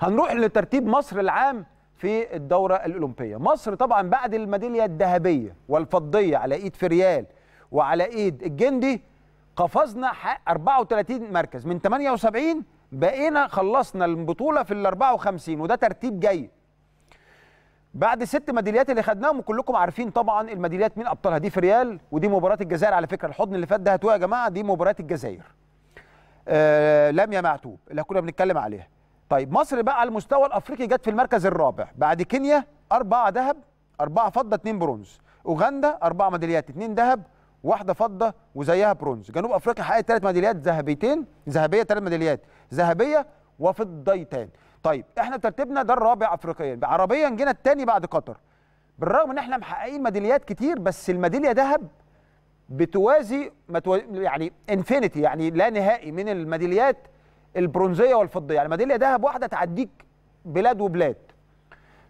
هنروح لترتيب مصر العام في الدورة الأولمبية مصر طبعا بعد الميدالية الذهبية والفضية على إيد فريال وعلى إيد الجندي قفزنا 34 مركز من 78 بقينا خلصنا البطولة في ال 54 وده ترتيب جيد بعد ست ميداليات اللي خدناهم وكلكم عارفين طبعا الميداليات مين ابطالها دي في ريال ودي مباراه الجزائر على فكره الحضن اللي فات ده هاتوه يا جماعه دي مباراه الجزائر آه لم يا معتوب اللي كنا بنتكلم عليها طيب مصر بقى على المستوى الافريقي جت في المركز الرابع بعد كينيا أربعة ذهب أربعة فضة اتنين برونز أوغندا أربعة ميداليات اتنين ذهب واحدة فضة وزيها برونز جنوب أفريقيا حققت ثلاث ميداليات ذهبيتين ذهبية ثلاث ميداليات ذهبية وفضيتان طيب احنا ترتيبنا ده الرابع افريقيا عربيا جينا الثاني بعد قطر بالرغم ان احنا محققين ميداليات كتير بس الميداليه ذهب بتوازي متو... يعني انفينيتي يعني لا نهائي من الميداليات البرونزيه والفضيه يعني ميداليه ذهب واحده تعديك بلاد وبلاد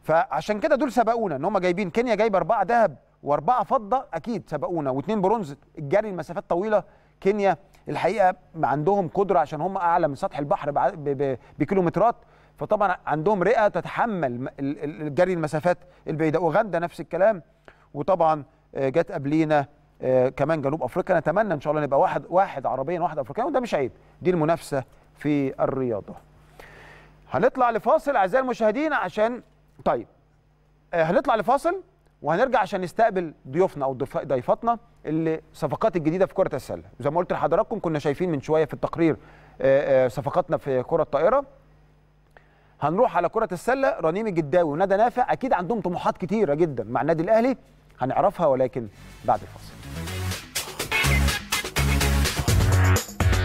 فعشان كده دول سبقونا ان هم جايبين كينيا جايبه اربعه ذهب واربعه فضه اكيد سبقونا واثنين برونز الجري المسافات طويله كينيا الحقيقه عندهم قدره عشان هم اعلى من سطح البحر بكيلومترات فطبعا عندهم رئه تتحمل الجري المسافات البعيده اوغندا نفس الكلام وطبعا آه، جت قبلينا آه، كمان جنوب افريقيا نتمنى ان شاء الله نبقى واحد واحد عربيا واحد افريقيا وده مش عيب دي المنافسه في الرياضه هنطلع لفاصل اعزائي المشاهدين عشان طيب آه، هنطلع لفاصل وهنرجع عشان نستقبل ضيوفنا او ضيفاتنا اللي صفقات الجديده في كره السله زي ما قلت لحضراتكم كنا شايفين من شويه في التقرير آه، آه، صفقاتنا في كره الطائره هنروح على كره السله رنيم الجداوي وندى نافع اكيد عندهم طموحات كتيره جدا مع النادي الاهلي هنعرفها ولكن بعد الفاصل